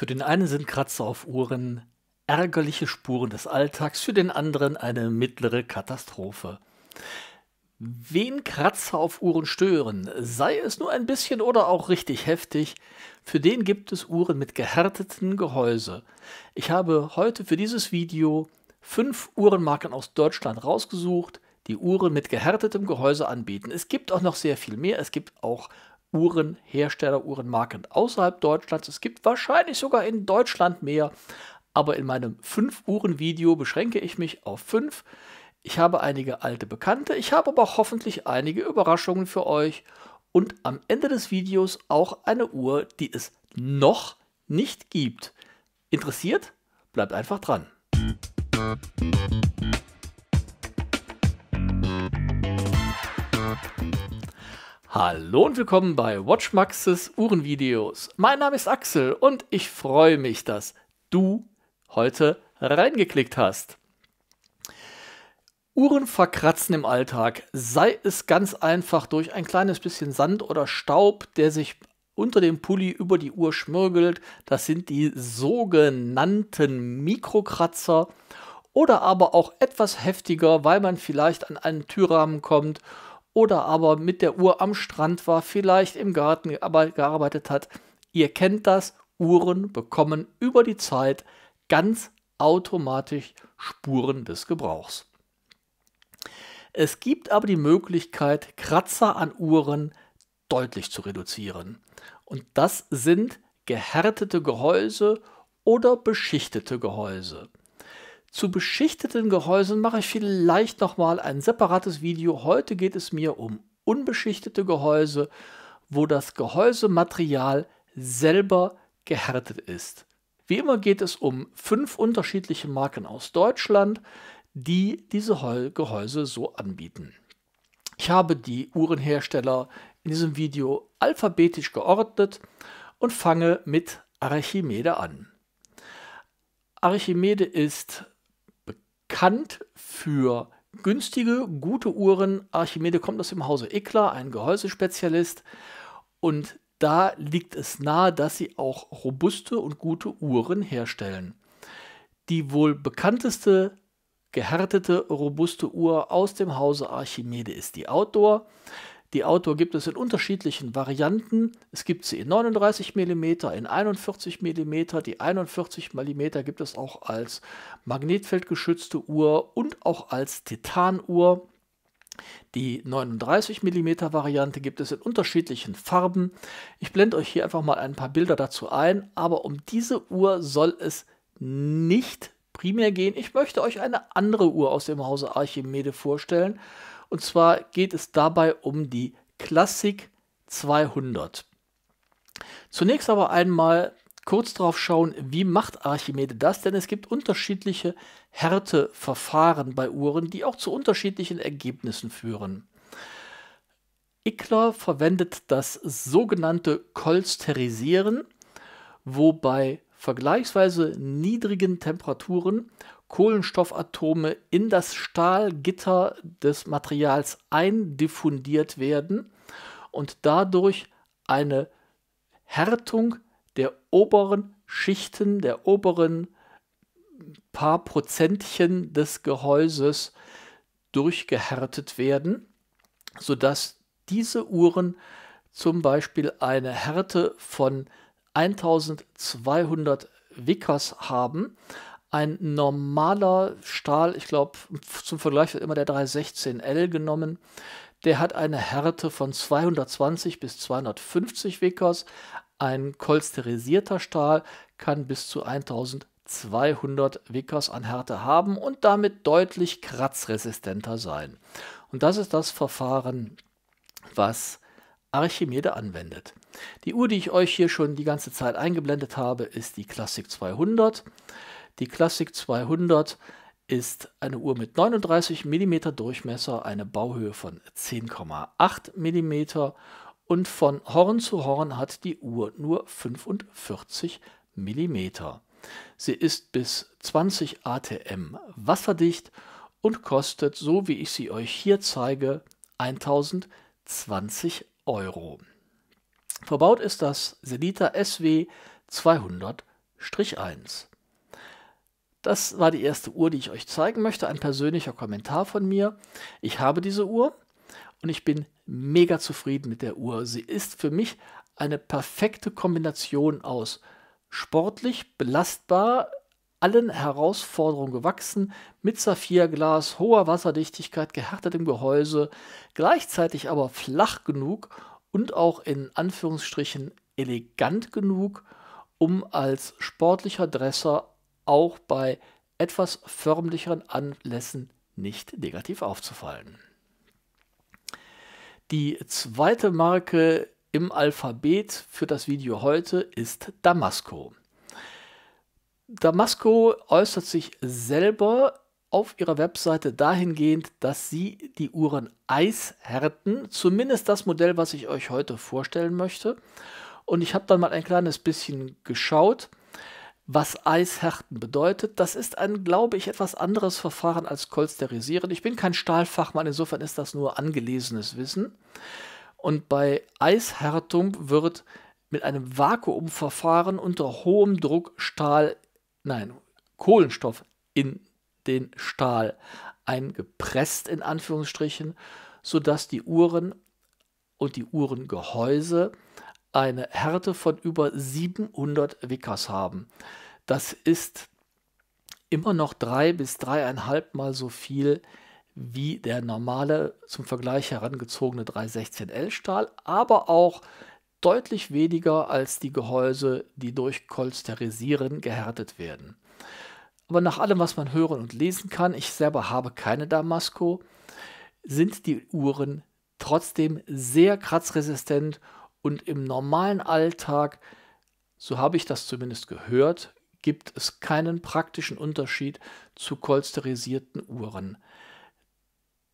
Für den einen sind Kratzer auf Uhren ärgerliche Spuren des Alltags, für den anderen eine mittlere Katastrophe. Wen Kratzer auf Uhren stören, sei es nur ein bisschen oder auch richtig heftig, für den gibt es Uhren mit gehärteten Gehäuse. Ich habe heute für dieses Video fünf Uhrenmarken aus Deutschland rausgesucht, die Uhren mit gehärtetem Gehäuse anbieten. Es gibt auch noch sehr viel mehr. Es gibt auch Uhrenhersteller, Uhrenmarken außerhalb Deutschlands. Es gibt wahrscheinlich sogar in Deutschland mehr, aber in meinem 5-Uhren-Video beschränke ich mich auf 5. Ich habe einige alte Bekannte, ich habe aber hoffentlich einige Überraschungen für euch und am Ende des Videos auch eine Uhr, die es noch nicht gibt. Interessiert? Bleibt einfach dran. Hallo und willkommen bei Watchmaxes Uhrenvideos. Mein Name ist Axel und ich freue mich, dass du heute reingeklickt hast. Uhren verkratzen im Alltag, sei es ganz einfach durch ein kleines bisschen Sand oder Staub, der sich unter dem Pulli über die Uhr schmürgelt. Das sind die sogenannten Mikrokratzer oder aber auch etwas heftiger, weil man vielleicht an einen Türrahmen kommt oder aber mit der Uhr am Strand war, vielleicht im Garten gearbeitet hat. Ihr kennt das, Uhren bekommen über die Zeit ganz automatisch Spuren des Gebrauchs. Es gibt aber die Möglichkeit, Kratzer an Uhren deutlich zu reduzieren. Und das sind gehärtete Gehäuse oder beschichtete Gehäuse. Zu beschichteten Gehäusen mache ich vielleicht nochmal ein separates Video. Heute geht es mir um unbeschichtete Gehäuse, wo das Gehäusematerial selber gehärtet ist. Wie immer geht es um fünf unterschiedliche Marken aus Deutschland, die diese Gehäuse so anbieten. Ich habe die Uhrenhersteller in diesem Video alphabetisch geordnet und fange mit Archimede an. Archimede ist bekannt für günstige, gute Uhren. Archimede kommt aus dem Hause Eckler, ein Gehäusespezialist. Und da liegt es nahe, dass sie auch robuste und gute Uhren herstellen. Die wohl bekannteste gehärtete, robuste Uhr aus dem Hause Archimede ist die Outdoor. Die Outdoor gibt es in unterschiedlichen Varianten. Es gibt sie in 39 mm, in 41 mm. Die 41 mm gibt es auch als magnetfeldgeschützte Uhr und auch als Titanuhr. Die 39 mm Variante gibt es in unterschiedlichen Farben. Ich blende euch hier einfach mal ein paar Bilder dazu ein, aber um diese Uhr soll es nicht primär gehen. Ich möchte euch eine andere Uhr aus dem Hause Archimede vorstellen und zwar geht es dabei um die Classic 200. Zunächst aber einmal kurz darauf schauen, wie macht Archimede das, denn es gibt unterschiedliche Härteverfahren bei Uhren, die auch zu unterschiedlichen Ergebnissen führen. Ickler verwendet das sogenannte Kolsterisieren, wo bei vergleichsweise niedrigen Temperaturen Kohlenstoffatome in das Stahlgitter des Materials eindiffundiert werden und dadurch eine Härtung der oberen Schichten, der oberen paar Prozentchen des Gehäuses durchgehärtet werden, sodass diese Uhren zum Beispiel eine Härte von 1200 Wickers haben, ein normaler Stahl, ich glaube, zum Vergleich wird immer der 316L genommen. Der hat eine Härte von 220 bis 250 Wickers. Ein kolsterisierter Stahl kann bis zu 1200 Wickers an Härte haben und damit deutlich kratzresistenter sein. Und das ist das Verfahren, was Archimede anwendet. Die Uhr, die ich euch hier schon die ganze Zeit eingeblendet habe, ist die Classic 200. Die Classic 200 ist eine Uhr mit 39 mm Durchmesser, eine Bauhöhe von 10,8 mm und von Horn zu Horn hat die Uhr nur 45 mm. Sie ist bis 20 ATM wasserdicht und kostet, so wie ich sie euch hier zeige, 1020 Euro. Verbaut ist das Selita SW 200-1. Das war die erste Uhr, die ich euch zeigen möchte. Ein persönlicher Kommentar von mir. Ich habe diese Uhr und ich bin mega zufrieden mit der Uhr. Sie ist für mich eine perfekte Kombination aus sportlich, belastbar, allen Herausforderungen gewachsen, mit Saphirglas, hoher Wasserdichtigkeit, gehärtetem Gehäuse, gleichzeitig aber flach genug und auch in Anführungsstrichen elegant genug, um als sportlicher Dresser auch bei etwas förmlicheren Anlässen nicht negativ aufzufallen. Die zweite Marke im Alphabet für das Video heute ist Damasco. Damasco äußert sich selber auf ihrer Webseite dahingehend, dass sie die Uhren eishärten, zumindest das Modell, was ich euch heute vorstellen möchte. Und ich habe dann mal ein kleines bisschen geschaut was Eishärten bedeutet. Das ist ein, glaube ich, etwas anderes Verfahren als Kolsterisieren. Ich bin kein Stahlfachmann, insofern ist das nur angelesenes Wissen. Und bei Eishärtung wird mit einem Vakuumverfahren unter hohem Druck Stahl, nein, Kohlenstoff in den Stahl eingepresst, in Anführungsstrichen, sodass die Uhren und die Uhrengehäuse eine Härte von über 700 Wickers haben. Das ist immer noch drei bis dreieinhalb Mal so viel wie der normale zum Vergleich herangezogene 316L Stahl, aber auch deutlich weniger als die Gehäuse, die durch Kolsterisieren gehärtet werden. Aber nach allem, was man hören und lesen kann, ich selber habe keine Damasco, sind die Uhren trotzdem sehr kratzresistent und und im normalen Alltag, so habe ich das zumindest gehört, gibt es keinen praktischen Unterschied zu kolsterisierten Uhren.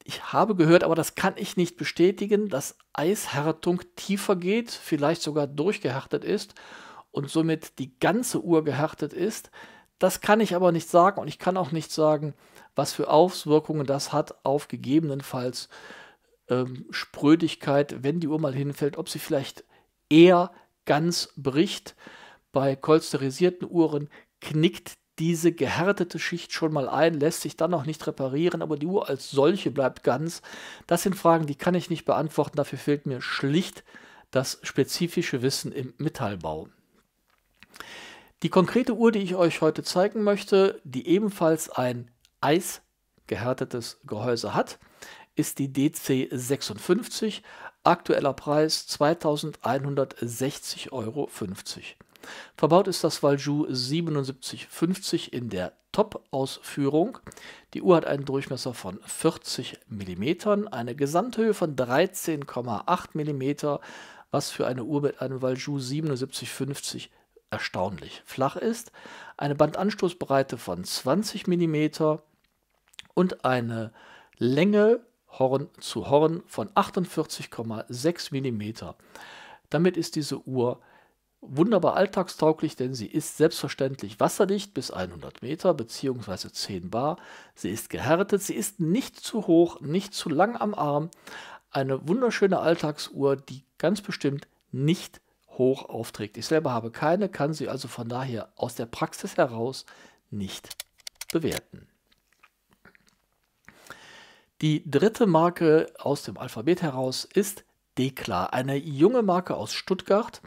Ich habe gehört, aber das kann ich nicht bestätigen, dass Eishärtung tiefer geht, vielleicht sogar durchgehärtet ist und somit die ganze Uhr gehärtet ist. Das kann ich aber nicht sagen und ich kann auch nicht sagen, was für Auswirkungen das hat auf gegebenenfalls ähm, Sprödigkeit, wenn die Uhr mal hinfällt, ob sie vielleicht eher ganz bricht. Bei kolsterisierten Uhren knickt diese gehärtete Schicht schon mal ein, lässt sich dann noch nicht reparieren, aber die Uhr als solche bleibt ganz. Das sind Fragen, die kann ich nicht beantworten, dafür fehlt mir schlicht das spezifische Wissen im Metallbau. Die konkrete Uhr, die ich euch heute zeigen möchte, die ebenfalls ein eisgehärtetes Gehäuse hat, ist die DC56, aktueller Preis 2160,50 Euro. Verbaut ist das Valjoux 7750 in der Top-Ausführung. Die Uhr hat einen Durchmesser von 40 mm, eine Gesamthöhe von 13,8 mm, was für eine Uhr mit einem Valjoux 7750 erstaunlich flach ist, eine Bandanstoßbreite von 20 mm und eine Länge Horn zu Horn von 48,6 mm. Damit ist diese Uhr wunderbar alltagstauglich, denn sie ist selbstverständlich wasserdicht bis 100 Meter bzw. 10 Bar. Sie ist gehärtet, sie ist nicht zu hoch, nicht zu lang am Arm. Eine wunderschöne Alltagsuhr, die ganz bestimmt nicht hoch aufträgt. Ich selber habe keine, kann sie also von daher aus der Praxis heraus nicht bewerten. Die dritte Marke aus dem Alphabet heraus ist Dekla, eine junge Marke aus Stuttgart,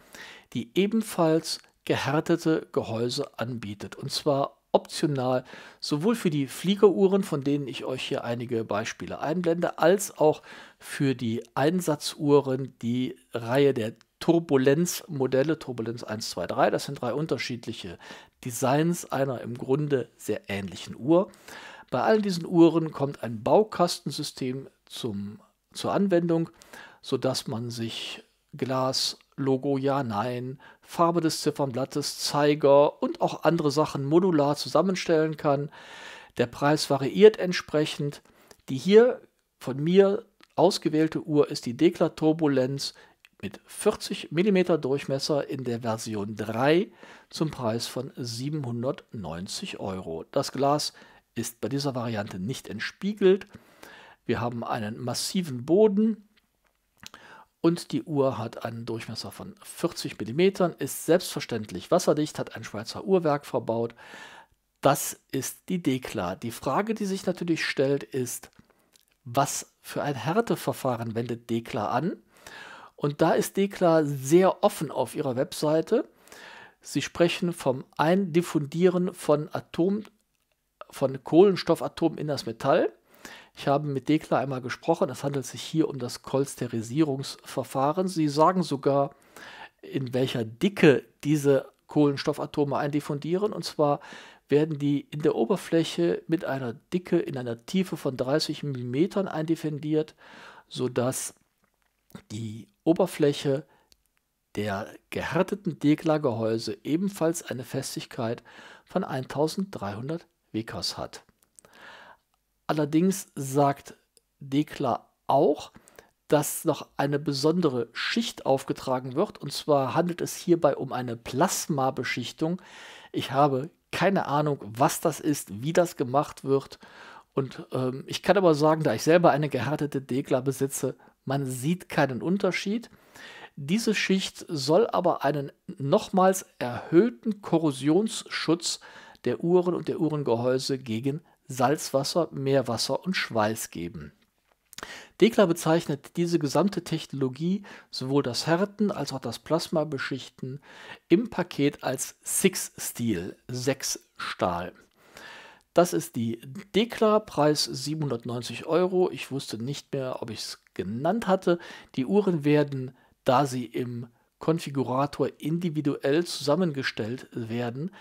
die ebenfalls gehärtete Gehäuse anbietet. Und zwar optional sowohl für die Fliegeruhren, von denen ich euch hier einige Beispiele einblende, als auch für die Einsatzuhren, die Reihe der Turbulenzmodelle, Turbulenz 1, 2, 3. Das sind drei unterschiedliche Designs einer im Grunde sehr ähnlichen Uhr. Bei all diesen Uhren kommt ein Baukastensystem zum, zur Anwendung, sodass man sich Glas, Logo, Ja, Nein, Farbe des Ziffernblattes, Zeiger und auch andere Sachen modular zusammenstellen kann. Der Preis variiert entsprechend. Die hier von mir ausgewählte Uhr ist die Dekla Turbulenz mit 40 mm Durchmesser in der Version 3 zum Preis von 790 Euro. Das Glas ist bei dieser Variante nicht entspiegelt. Wir haben einen massiven Boden und die Uhr hat einen Durchmesser von 40 mm, ist selbstverständlich wasserdicht, hat ein Schweizer Uhrwerk verbaut. Das ist die Dekla. Die Frage, die sich natürlich stellt, ist, was für ein Härteverfahren wendet Dekla an? Und da ist Dekla sehr offen auf ihrer Webseite. Sie sprechen vom Eindiffundieren von Atom von Kohlenstoffatomen in das Metall. Ich habe mit Dekla einmal gesprochen. Es handelt sich hier um das Kolsterisierungsverfahren. Sie sagen sogar, in welcher Dicke diese Kohlenstoffatome eindiffundieren. Und zwar werden die in der Oberfläche mit einer Dicke in einer Tiefe von 30 mm eindiffundiert, sodass die Oberfläche der gehärteten Dekla-Gehäuse ebenfalls eine Festigkeit von 1300 hat. Vickers hat. Allerdings sagt Dekla auch, dass noch eine besondere Schicht aufgetragen wird. Und zwar handelt es hierbei um eine Plasmabeschichtung. Ich habe keine Ahnung, was das ist, wie das gemacht wird. Und ähm, ich kann aber sagen, da ich selber eine gehärtete Dekla besitze, man sieht keinen Unterschied. Diese Schicht soll aber einen nochmals erhöhten Korrosionsschutz der Uhren und der Uhrengehäuse gegen Salzwasser, Meerwasser und Schweiß geben. Dekla bezeichnet diese gesamte Technologie, sowohl das Härten als auch das Plasmabeschichten, im Paket als Six Steel, sechs Stahl. Das ist die Dekla, Preis 790 Euro. Ich wusste nicht mehr, ob ich es genannt hatte. Die Uhren werden, da sie im Konfigurator individuell zusammengestellt werden,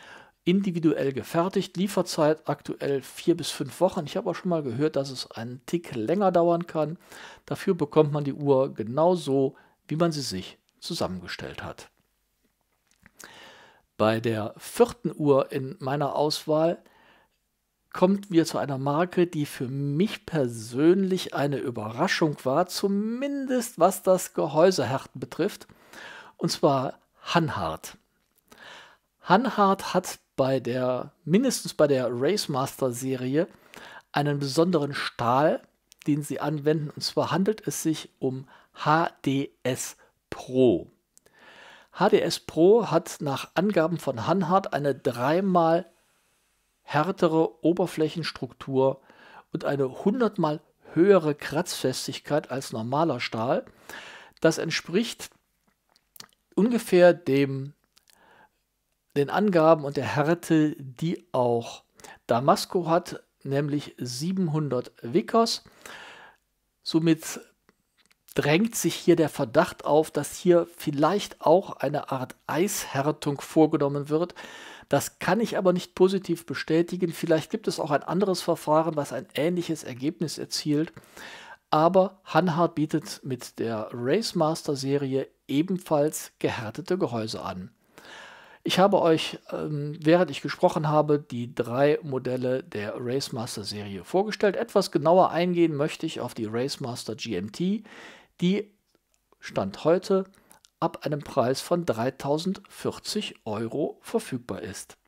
individuell gefertigt. Lieferzeit aktuell vier bis fünf Wochen. Ich habe auch schon mal gehört, dass es einen Tick länger dauern kann. Dafür bekommt man die Uhr genauso, wie man sie sich zusammengestellt hat. Bei der vierten Uhr in meiner Auswahl kommt wir zu einer Marke, die für mich persönlich eine Überraschung war, zumindest was das Gehäusehärten betrifft, und zwar Hanhart. Hanhart hat bei der, mindestens bei der Racemaster-Serie, einen besonderen Stahl, den sie anwenden. Und zwar handelt es sich um HDS Pro. HDS Pro hat nach Angaben von Hanhardt eine dreimal härtere Oberflächenstruktur und eine hundertmal höhere Kratzfestigkeit als normaler Stahl. Das entspricht ungefähr dem den Angaben und der Härte, die auch. Damasco hat nämlich 700 Vickers. Somit drängt sich hier der Verdacht auf, dass hier vielleicht auch eine Art Eishärtung vorgenommen wird. Das kann ich aber nicht positiv bestätigen. Vielleicht gibt es auch ein anderes Verfahren, was ein ähnliches Ergebnis erzielt. Aber Hanhard bietet mit der Racemaster-Serie ebenfalls gehärtete Gehäuse an. Ich habe euch, ähm, während ich gesprochen habe, die drei Modelle der Racemaster Serie vorgestellt. Etwas genauer eingehen möchte ich auf die Racemaster GMT, die Stand heute ab einem Preis von 3040 Euro verfügbar ist.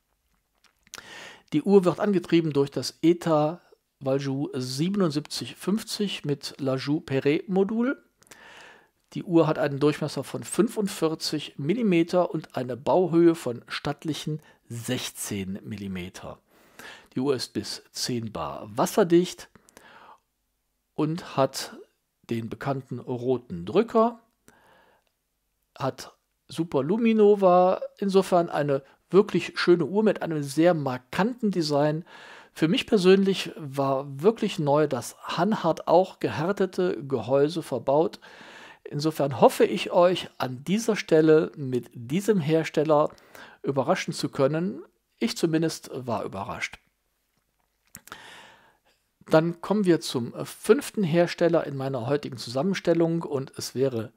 Die Uhr wird angetrieben durch das ETA Valjou 7750 mit Lajou Perret Modul. Die Uhr hat einen Durchmesser von 45 mm und eine Bauhöhe von stattlichen 16 mm. Die Uhr ist bis 10 bar wasserdicht und hat den bekannten roten Drücker, hat Super Luminova, insofern eine wirklich schöne Uhr mit einem sehr markanten Design. Für mich persönlich war wirklich neu, dass Hanhard auch gehärtete Gehäuse verbaut Insofern hoffe ich euch an dieser Stelle mit diesem Hersteller überraschen zu können. Ich zumindest war überrascht. Dann kommen wir zum fünften Hersteller in meiner heutigen Zusammenstellung und es wäre,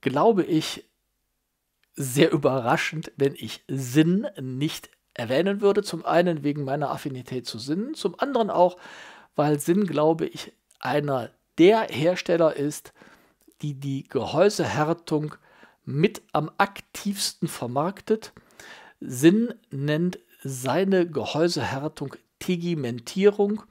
glaube ich, sehr überraschend, wenn ich Sinn nicht erwähnen würde. Zum einen wegen meiner Affinität zu Sinn, zum anderen auch, weil Sinn, glaube ich, einer der Hersteller ist, die die Gehäusehärtung mit am aktivsten vermarktet. Sinn nennt seine Gehäusehärtung Tegimentierung.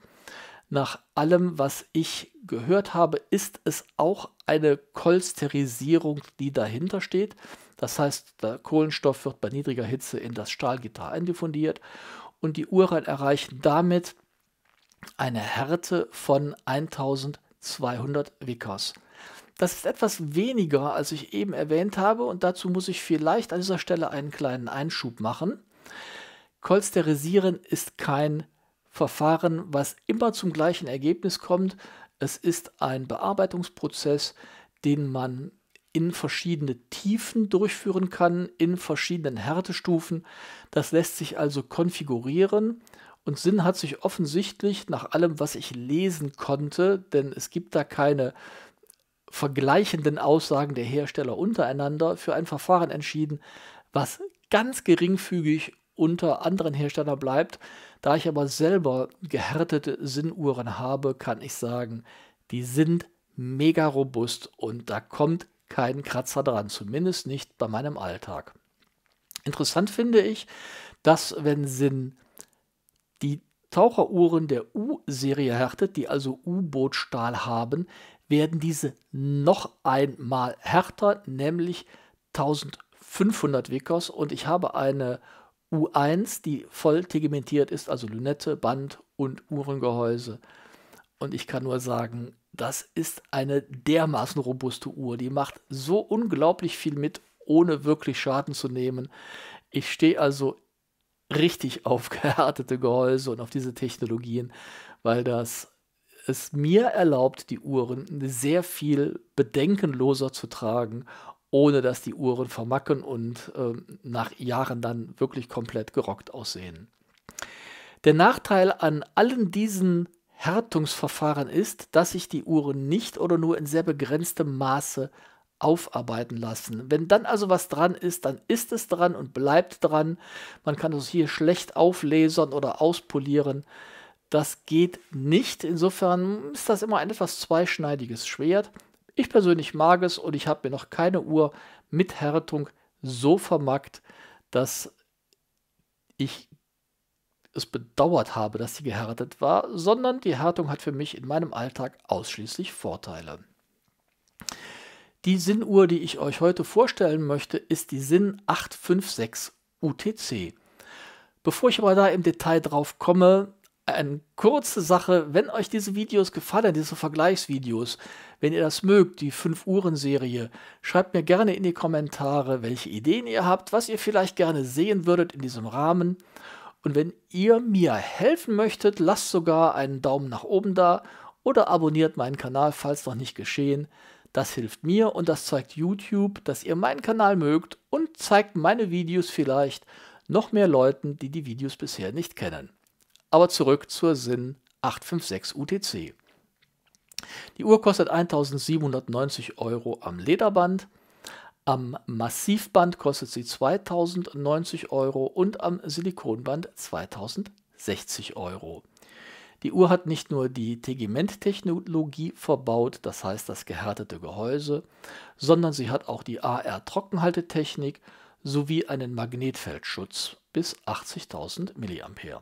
Nach allem, was ich gehört habe, ist es auch eine Kolsterisierung, die dahinter steht. Das heißt, der Kohlenstoff wird bei niedriger Hitze in das Stahlgitter eindiffundiert und die Uhren erreichen damit eine Härte von 1200 Vickers. Das ist etwas weniger, als ich eben erwähnt habe und dazu muss ich vielleicht an dieser Stelle einen kleinen Einschub machen. Kolsterisieren ist kein Verfahren, was immer zum gleichen Ergebnis kommt. Es ist ein Bearbeitungsprozess, den man in verschiedene Tiefen durchführen kann, in verschiedenen Härtestufen. Das lässt sich also konfigurieren und Sinn hat sich offensichtlich nach allem, was ich lesen konnte, denn es gibt da keine vergleichenden Aussagen der Hersteller untereinander für ein Verfahren entschieden, was ganz geringfügig unter anderen Herstellern bleibt. Da ich aber selber gehärtete Sinnuhren habe, kann ich sagen, die sind mega robust und da kommt kein Kratzer dran, zumindest nicht bei meinem Alltag. Interessant finde ich, dass wenn Sinn die Taucheruhren der U-Serie härtet, die also U-Boot-Stahl haben, werden diese noch einmal härter, nämlich 1500 Wickers. Und ich habe eine U1, die voll tegmentiert ist, also Lünette, Band und Uhrengehäuse. Und ich kann nur sagen, das ist eine dermaßen robuste Uhr. Die macht so unglaublich viel mit, ohne wirklich Schaden zu nehmen. Ich stehe also richtig auf gehärtete Gehäuse und auf diese Technologien, weil das es mir erlaubt, die Uhren sehr viel bedenkenloser zu tragen, ohne dass die Uhren vermacken und äh, nach Jahren dann wirklich komplett gerockt aussehen. Der Nachteil an allen diesen Härtungsverfahren ist, dass sich die Uhren nicht oder nur in sehr begrenztem Maße aufarbeiten lassen. Wenn dann also was dran ist, dann ist es dran und bleibt dran. Man kann es hier schlecht auflesern oder auspolieren. Das geht nicht. Insofern ist das immer ein etwas zweischneidiges Schwert. Ich persönlich mag es und ich habe mir noch keine Uhr mit Härtung so vermackt, dass ich es bedauert habe, dass sie gehärtet war, sondern die Härtung hat für mich in meinem Alltag ausschließlich Vorteile. Die Sinnuhr, die ich euch heute vorstellen möchte, ist die Sinn 856 UTC. Bevor ich aber da im Detail drauf komme, eine kurze Sache, wenn euch diese Videos gefallen, diese Vergleichsvideos, wenn ihr das mögt, die 5-Uhren-Serie, schreibt mir gerne in die Kommentare, welche Ideen ihr habt, was ihr vielleicht gerne sehen würdet in diesem Rahmen. Und wenn ihr mir helfen möchtet, lasst sogar einen Daumen nach oben da oder abonniert meinen Kanal, falls noch nicht geschehen. Das hilft mir und das zeigt YouTube, dass ihr meinen Kanal mögt und zeigt meine Videos vielleicht noch mehr Leuten, die die Videos bisher nicht kennen. Aber zurück zur SIN 856 UTC. Die Uhr kostet 1790 Euro am Lederband. Am Massivband kostet sie 2090 Euro und am Silikonband 2060 Euro. Die Uhr hat nicht nur die Tegimenttechnologie verbaut, das heißt das gehärtete Gehäuse, sondern sie hat auch die AR-Trockenhaltetechnik sowie einen Magnetfeldschutz bis 80.000 mA.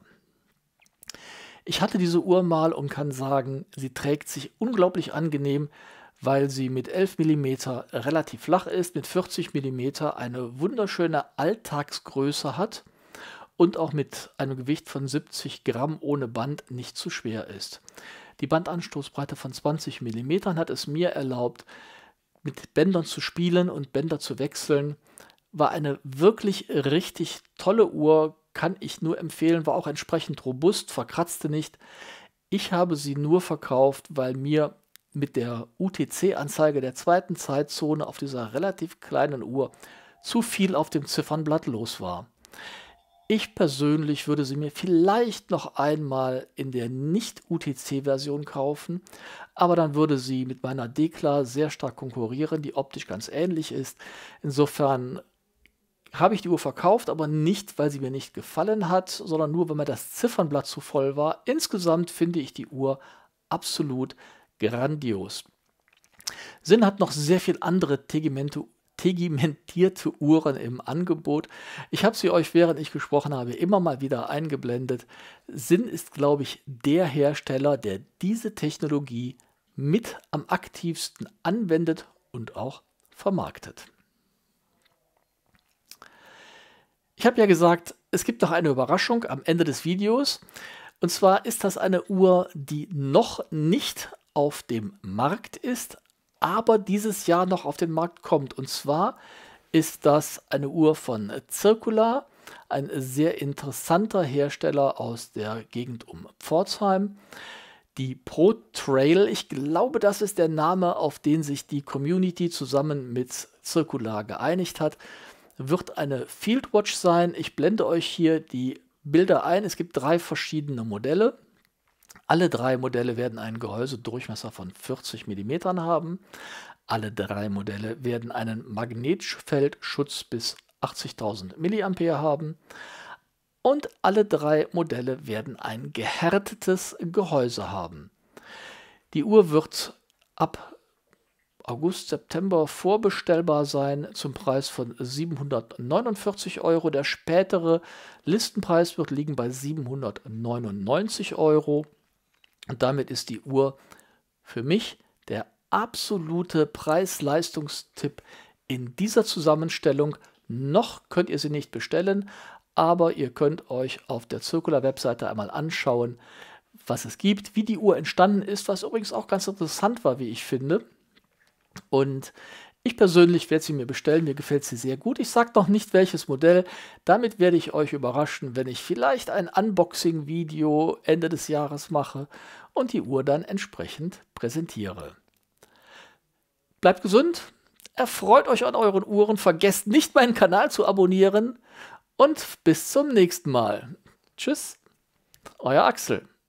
Ich hatte diese Uhr mal und kann sagen, sie trägt sich unglaublich angenehm, weil sie mit 11 mm relativ flach ist, mit 40 mm eine wunderschöne Alltagsgröße hat und auch mit einem Gewicht von 70 Gramm ohne Band nicht zu schwer ist. Die Bandanstoßbreite von 20 mm hat es mir erlaubt, mit Bändern zu spielen und Bänder zu wechseln. War eine wirklich richtig tolle Uhr, kann ich nur empfehlen, war auch entsprechend robust, verkratzte nicht. Ich habe sie nur verkauft, weil mir mit der UTC-Anzeige der zweiten Zeitzone auf dieser relativ kleinen Uhr zu viel auf dem Ziffernblatt los war. Ich persönlich würde sie mir vielleicht noch einmal in der Nicht-UTC-Version kaufen, aber dann würde sie mit meiner d Dekla sehr stark konkurrieren, die optisch ganz ähnlich ist. Insofern habe ich die Uhr verkauft, aber nicht, weil sie mir nicht gefallen hat, sondern nur, weil mir das Ziffernblatt zu voll war. Insgesamt finde ich die Uhr absolut grandios. Sinn hat noch sehr viel andere Tegimente, tegimentierte Uhren im Angebot. Ich habe sie euch, während ich gesprochen habe, immer mal wieder eingeblendet. Sinn ist, glaube ich, der Hersteller, der diese Technologie mit am aktivsten anwendet und auch vermarktet. Ich habe ja gesagt, es gibt noch eine Überraschung am Ende des Videos. Und zwar ist das eine Uhr, die noch nicht auf dem Markt ist, aber dieses Jahr noch auf den Markt kommt. Und zwar ist das eine Uhr von Circular, ein sehr interessanter Hersteller aus der Gegend um Pforzheim. Die Pro Trail, ich glaube, das ist der Name, auf den sich die Community zusammen mit Circular geeinigt hat wird eine Fieldwatch sein. Ich blende euch hier die Bilder ein. Es gibt drei verschiedene Modelle. Alle drei Modelle werden einen Gehäusedurchmesser von 40 mm haben. Alle drei Modelle werden einen Magnetfeldschutz bis 80.000 mA haben. Und alle drei Modelle werden ein gehärtetes Gehäuse haben. Die Uhr wird ab August, September vorbestellbar sein zum Preis von 749 Euro. Der spätere Listenpreis wird liegen bei 799 Euro. Und damit ist die Uhr für mich der absolute Preis-Leistungstipp in dieser Zusammenstellung. Noch könnt ihr sie nicht bestellen, aber ihr könnt euch auf der Circular-Webseite einmal anschauen, was es gibt, wie die Uhr entstanden ist, was übrigens auch ganz interessant war, wie ich finde. Und ich persönlich werde sie mir bestellen, mir gefällt sie sehr gut. Ich sage noch nicht welches Modell, damit werde ich euch überraschen, wenn ich vielleicht ein Unboxing-Video Ende des Jahres mache und die Uhr dann entsprechend präsentiere. Bleibt gesund, erfreut euch an euren Uhren, vergesst nicht meinen Kanal zu abonnieren und bis zum nächsten Mal. Tschüss, euer Axel.